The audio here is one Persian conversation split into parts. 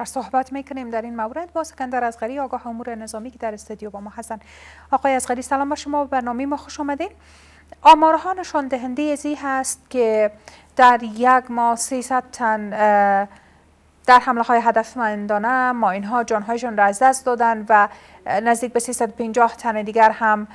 بیشتر صحبت میکنیم در این مورد با سکندر ازغری آگاه امور نظامی که در استودیو با ما هستند آقای ازغری سلام با شما به برنامه ما خوش آمدین آمارها نشان دهنده ازی هست که در یک ماه 300 تن در حمله های هدفمندانه ما اینها جانهایشان را از دست دادن و نزدیک به 350 تن دیگر هم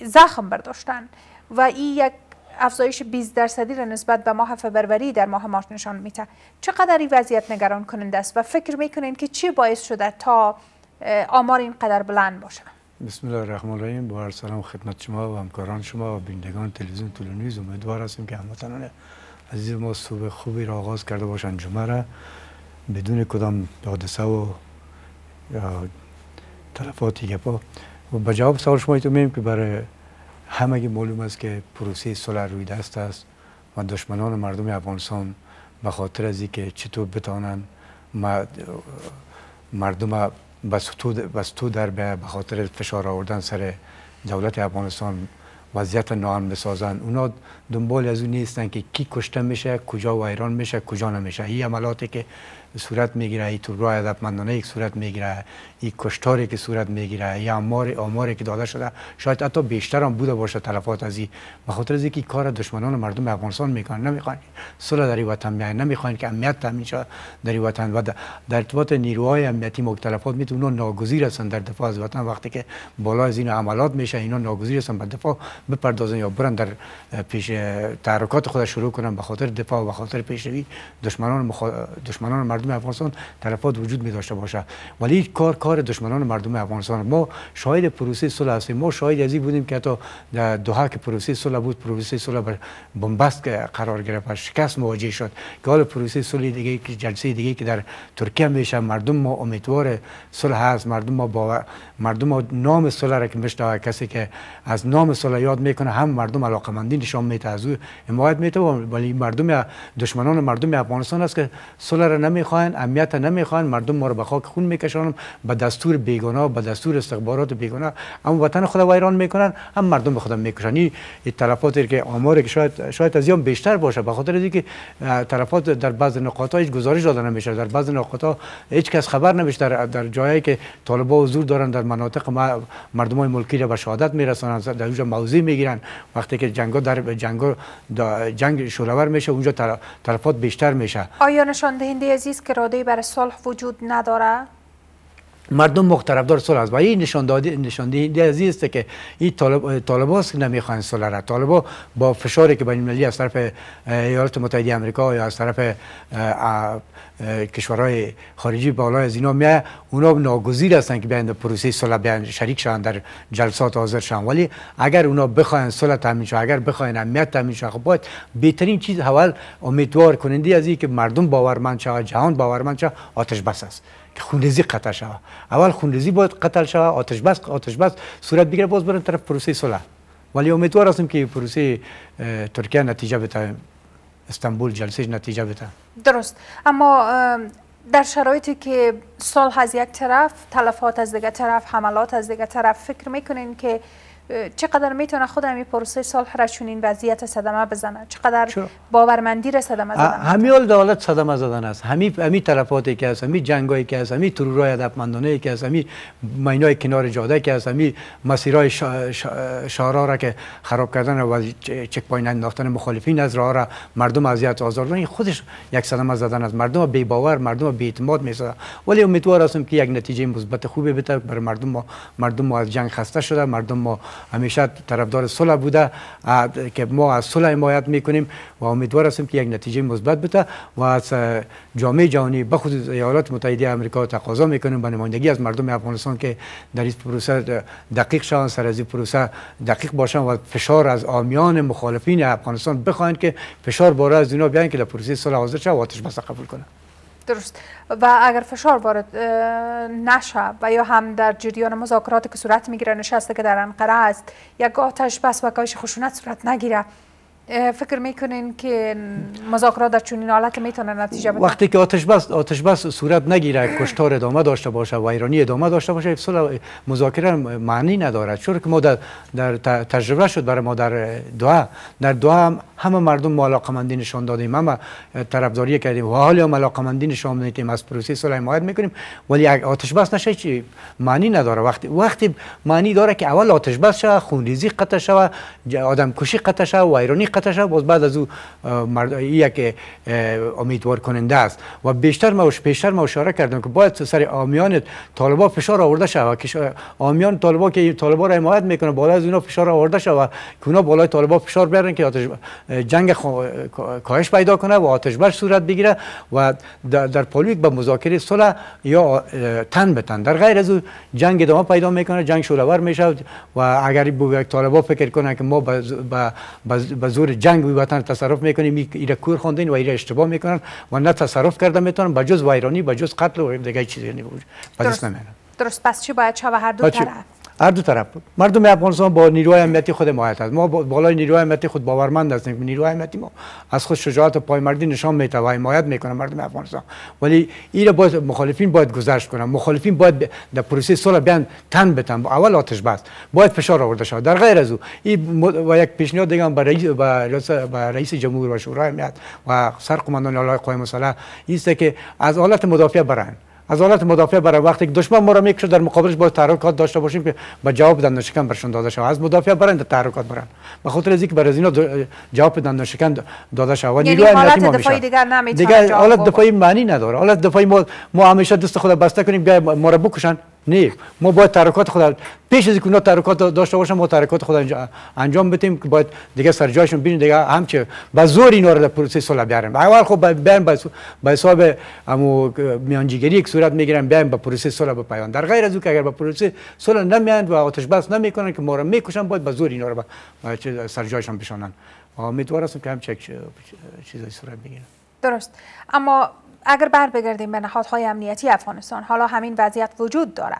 زخم برداشتن و این یک افزایش 20 درصدی را نسبت به ماه فوریه در ماه مارس نشان میده چقدر این وضعیت نگران کننده است و فکر میکنین که چی باعث شده تا آمار اینقدر بلند باشه بسم الله الرحمن الرحیم با هر سلام خدمت شما و همکاران شما و بینندگان تلویزیون تولونیز امیدوار هستیم که هموطنان عزیز ما صبح خوبی را آغاز کرده باشند جمعه را بدون کدام حادثه و یا تلفاتی و به جواب سوال شما که برای همگی معلوم است که پروسه صلح روی دست است و دشمنان مردم افغانستان به خاطر از اینکه چطور بتوانند مردم تو در به خاطر فشار آوردن سر دولت افغانستان وضعیت ناامن بسازن اونا دنبال از اون نیستن که کی کشته میشه کجا ایران میشه کجا نمیشه این عملاتی که صورت میگیره تو تورگاه ادبمندانه یک صورت میگیره یک کشتاری که صورت میگیره یا آمار آماری که داده شده شاید حتی بیشتر هم بوده باشه تلفات از این خاطر از اینکه کار دشمنان مردم افغانستان میکنن نمیخوان صلح در وطن بیان نمیخوان که امنیت تامین شه در وطن و در ارتباط نیروهای امنیتی مختلفات میتونن ناگزیر هستند در دفاع از وطن وقتی که بالا از این عملات میشه اینا ناگزیر هستند به دفاع بپردازن یا برن در پیش تحرکات خود شروع کنن به خاطر دفاع و به خاطر پیشروی دشمنان مخ... دشمنان مردم مردم افغانستان طرفات وجود می داشته باشه ولی کار کار دشمنان مردم افغانستان ما شاهد پروسه صلح هستیم ما شاهد از بودیم که حتی در دوحه که پروسه صلح بود پروسه صلح بر بنبست قرار گرفت شکست مواجه شد که حال پروسه صلح دیگه که جلسه دیگه که در ترکیه میشه مردم ما امیدوار صلح هست مردم ما با مردم ما نام صلح را که مشتاق کسی که از نام صلح یاد میکنه هم مردم علاقمندی نشان میده از او حمایت میده ولی مردم دشمنان مردم افغانستان است که صلح را نمیخواد نمیخواین امنیت نمیخواین مردم ما رو به خاک خون میکشانن به دستور بیگنا، به دستور استخبارات بیگنا. هم وطن خود ایران میکنن هم مردم به خودم میکشن این تلفاتی که آمار که شاید شاید از بیشتر باشه به خاطر اینکه تلفات در بعض نقاط هیچ گزارش داده نمیشه در بعض نقاط هیچ کس خبر نمیشه در, در جایی که طالبا حضور دارن در مناطق ما مردم های ملکی را به شهادت میرسانن در اونجا موضع میگیرن وقتی که جنگ در جنگ جنگ شورور میشه اونجا تلفات بیشتر میشه آیا نشان دهنده عزیز که راده برای صلح وجود نداره؟ مردم دار صلح است و این نشان دهنده از است که این طالب طالباست که نمیخوان صلح را طالبا با فشاری که بین المللی از طرف ایالات متحده آمریکا یا از طرف کشورهای خارجی بالا از اینا میه اونا ناگزیر هستن که بیان پروسه صلح بیان شریک شوند در جلسات حاضر ولی اگر اونا بخواین صلح تامین اگر بخواین امنیت تامین شه خب باید بهترین چیز اول امیدوار کنندی از که مردم باورمند شوه جهان باورمند آتش بس است که خونریزی قطع شود اول خونریزی باید قتل شود آتش بس آتش بس صورت بگیره باز برن طرف پروسه صلح ولی امیدوار هستم که پروسه ترکیه نتیجه بده استانبول جلسه نتیجه بده درست اما در شرایطی که سال از یک طرف تلفات از دیگر طرف حملات از دیگر طرف فکر میکنین که چقدر میتونه خودم این پروسه صلح را چون این وضعیت صدمه بزنه چقدر باورمندی را صدمه زدن همی دولت صدمه زدن است همین همی طرفاتی که هست جنگایی که هست همین ترورای هدفمندانه که هست همین مینای کنار جاده که هست همی مسیرهای شهرها را که خراب کردن و چک پوینت انداختن مخالفین از راه را مردم اذیت آزار این خودش یک صدمه زدن است مردم بی باور مردم بی اعتماد میسازن ولی امیدوار هستم که یک نتیجه مثبت خوبی بده بر مردم ما مردم ما از جنگ خسته شده مردم ما همیشه طرفدار صلح بوده که ما از صلح حمایت میکنیم و امیدوار هستیم که یک نتیجه مثبت بده و از جامعه جهانی بخصوص ایالات متحده آمریکا تقاضا میکنیم به نمایندگی از مردم افغانستان که در این پروسه دقیق شان سر از این پروسه دقیق باشن و فشار از آمیان مخالفین افغانستان بخواین که فشار بالا از اینا بیان که در پروسه صلح حاضر شه و آتش بس قبول کنه درست و اگر فشار وارد نشه و یا هم در جریان مذاکرات که صورت میگیره نشسته که در انقره است یک آتش بس و کاهش خشونت صورت نگیره فکر میکنین که مذاکرات در چنین حالت میتونه نتیجه بده وقتی که آتش بس آتش بس صورت نگیره کشتار ادامه داشته باشه و ایرانی ادامه داشته باشه افصال مذاکره معنی نداره چون که ما در, در تجربه شد برای ما در دعا در دعا هم همه مردم ملاقمندی نشان دادیم همه طرفداری کردیم و حالا ملاقمندی نشان میدیم از پروسه صلح حمایت میکنیم ولی آتش بس نشه چی معنی نداره وقتی وقتی معنی داره که اول آتش بس شه خونریزی قطع شه آدم کشی قطع شه و ایرانی قطع قطع باز بعد از او مرد که امیدوار کننده است و بیشتر ما بیشتر ما اشاره کردم که باید سر آمیان طالبا فشار آورده شود که آمیان طالبا که طالبا را حمایت میکنه بالا از اینا فشار آورده شود که اونا بالای طالبا فشار بیارن که آتش جنگ خو... کاهش پیدا کنه و آتش بر صورت بگیره و در, در پالویک به مذاکره صلح یا تن بتن در غیر از او جنگ ادامه پیدا میکنه جنگ شورور میشه و اگر بو طالبا فکر کنه که ما به زور جنگ وطن تصرف میکنیم را کور خوندین و را اشتباه میکنن و نه تصرف کرده میتونن بجز ویرانی بجز قتل و دیگه چیزی نمیشه پس درست پس چی باید چه هر دو طرف هر دو طرف بود مردم افغانستان با نیروهای امنیتی خود حمایت هست ما بالای نیروهای امنیتی خود باورمند هستیم نیروهای امنیتی ما از خود شجاعت و پایمردی نشان می و حمایت میکنه مردم افغانستان ولی این باید مخالفین باید گذشت کنن مخالفین باید در پروسه صلح بیان تن بتن اول آتش بس باید فشار آورده شود در غیر از او این و یک پیشنهاد دیگه هم برای رئیس رئیس جمهور و شورای امنیت و سرقومندان قوی مسلح این است که از حالت مدافع برن از حالت مدافع برای وقتی که دشمن ما را میکشه در مقابلش باید تحرکات داشته باشیم که با جواب دندان شکن برشون داده شود از مدافع برند تحرکات برن به خاطر اینکه برای اینا جواب دندان شکن داده شود یعنی حالت دفاعی دیگر نمیتونه حالت دفاعی معنی نداره حالت دفاعی ما, ما همیشه دست خود بسته کنیم ما را بکشن نه، ما باید تحرکات خود پیش از اینکه تحرکات داشته باشیم ما تحرکات خود انجام بدیم که باید دیگه سر جایشون دیگه همچه به زور اینا رو در پروسه صلح بیارم. اول خب بیان به حساب امو میانجیگری یک صورت میگیرن بیان به پروسه صلح پایان در غیر از او که اگر به پروسه صلح نمیاند و آتش بس نمیکنن که ما رو میکشن باید با زور اینا رو به سر بشانن امیدوار هستم که هم چیزای صورت بگیرن درست اما اگر بر بگردیم به نهادهای امنیتی افغانستان حالا همین وضعیت وجود داره،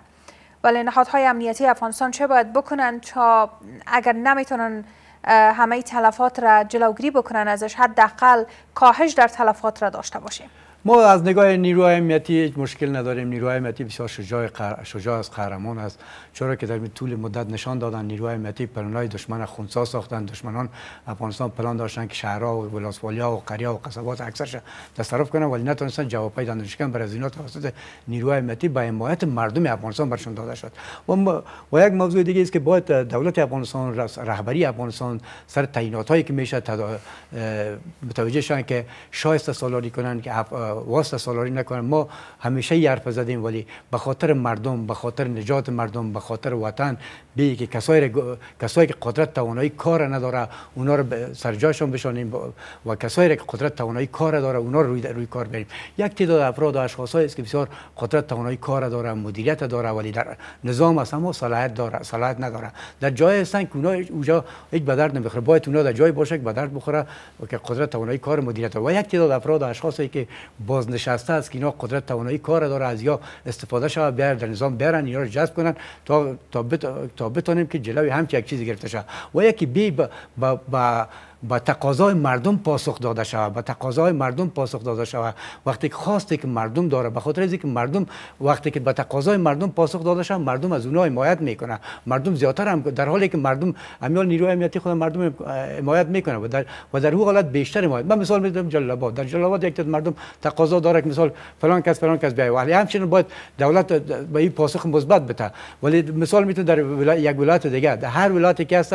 ولی نهادهای امنیتی افغانستان چه باید بکنن تا اگر نمیتونن همه تلفات را جلوگیری بکنن ازش حداقل کاهش در تلفات را داشته باشیم ما از نگاه نیروهای امنیتی هیچ مشکل نداریم نیروهای امنیتی بسیار شجاع, شجاع از قهرمان است چرا که در طول مدت نشان دادن نیروهای امنیتی پلانهای دشمن خونسا ساختن دشمنان افغانستان پلان داشتن که شهرها و ولاسوالیا و قریه و قصبات اکثرش تصرف کنن ولی نتونستن جواب پیدا نشکن بر از اینا توسط نیروهای امنیتی با حمایت مردم افغانستان برشون داده شد و, م... و یک موضوع دیگه است که باید دولت افغانستان رهبری افغانستان سر تعیناتی که میشه تدا... متوجه شن که شایسته سالاری کنن که واسه سالاری نکنم ما همیشه این زدیم ولی به خاطر مردم به خاطر نجات مردم به خاطر وطن بی که کسایی کسایی که قدرت توانایی کار نداره اونا رو سر بشانیم و کسایی که قدرت توانایی کار داره اونا رو روی, روی کار بریم یک تعداد افراد و اشخاص است که بسیار قدرت توانایی کار داره مدیریت داره ولی در نظام است اما صلاحیت داره صلاحیت نداره در جای هستن که اونا اونجا یک به درد نمیخوره باید اونا در جای باشه که به درد بخوره و که قدرت توانایی کار مدیریت و یک تعداد افراد و اشخاصی که بازنشسته است که اینا قدرت توانایی کار داره از یا استفاده شود بیار در نظام برن اینا جذب کنن تا تا, بتانیم که جلوی همچی یک چیزی گرفته شود و یکی بی با, با به تقاضای مردم پاسخ داده شود به تقاضای مردم پاسخ داده شود وقتی که خواسته که مردم داره به خاطر اینکه مردم وقتی که به تقاضای مردم پاسخ داده شود مردم از اونها حمایت میکنه مردم زیاتر هم در حالی که مردم امیال نیروی امنیتی خود مردم حمایت میکنه و در و در حالت بیشتر حمایت من مثال میدم جلال در جلال یک مردم تقاضا داره که مثال فلان کس فلان کس بیای ولی همچنین باید دولت به این پاسخ مثبت بده ولی مثال میتون در یک ولایت دیگه در هر ولایتی که هست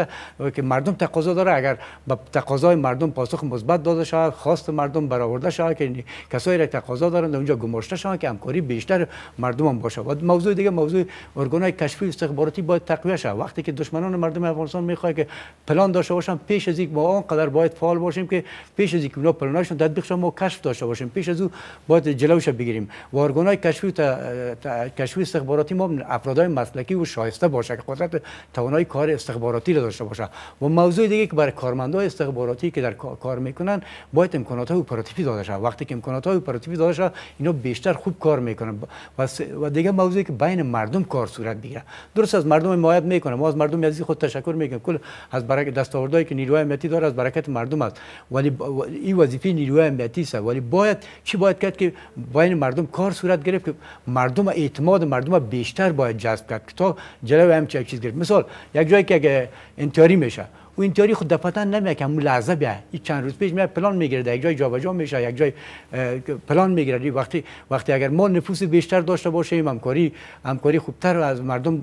که مردم تقاضا داره اگر به تقاضای مردم پاسخ مثبت داده شود خواست مردم برآورده شود که کسایی را تقاضا دارند اونجا گماشته شوند که همکاری بیشتر مردم هم باشه و موضوع دیگه موضوع ارگانای کشفی استخباراتی باید تقویه شود وقتی که دشمنان مردم افغانستان میخواهند که پلان داشته باشند، پیش از اینکه ما آنقدر باید فعال باشیم که پیش از اینکه اونا پلانشون تطبیق ما کشف داشته باشیم پیش از او باید جلوش بگیریم و ارگانای کشفی کشفی استخباراتی ما افرادای مسلکی و شایسته باشه که قدرت توانای کار استخباراتی را داشته باشه و موضوع دیگه که برای کارمندان استخباراتی که در کار میکنن باید امکانات های اپراتیوی داده شد وقتی که امکانات های اپراتیوی داده شد اینا بیشتر خوب کار میکنن و دیگه موضوعی که بین مردم کار صورت بگیره درست از مردم حمایت میکنه ما از مردم عزیز خود تشکر میکنیم کل از برکت دستاوردهایی که نیروهای امنیتی داره از برکت مردم است ولی این وظیفه نیروهای امنیتی است ولی باید چی باید کرد که بین مردم کار صورت گرفت که مردم اعتماد مردم بیشتر باید جذب کرد که تا جلو هم چیز گرفت مثال یک جایی که اگه میشه و این تیاری خود دفعتا نمیاد که همون لحظه بیا این چند روز پیش میاد پلان میگیره یک جای جابجا میشه یک جای پلان میگیره وقتی وقتی اگر ما نفوس بیشتر داشته باشیم همکاری همکاری خوبتر از مردم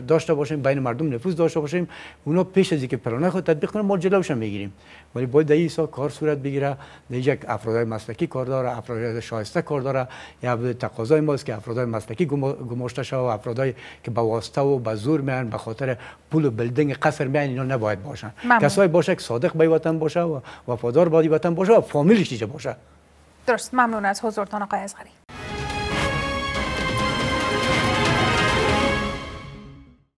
داشته باشیم بین مردم نفوس داشته باشیم اونا پیش از اینکه پلان خود تطبیق کنه ما جلوش میگیریم ولی باید در ایسا کار صورت بگیره در یک افراد مسلکی کار داره افرادای شایسته کار داره یا تقاضای ماست که افراد مسلکی گماشته شوه افرادای که با واسطه و به زور میان به خاطر پول و بلدنگ قصر میان اینا نباید باشن کسای باشه که صادق به وطن باشه و وفادار به وطن باشه و فامیلش دیگه باشه درست ممنون از حضورتان آقای ازغری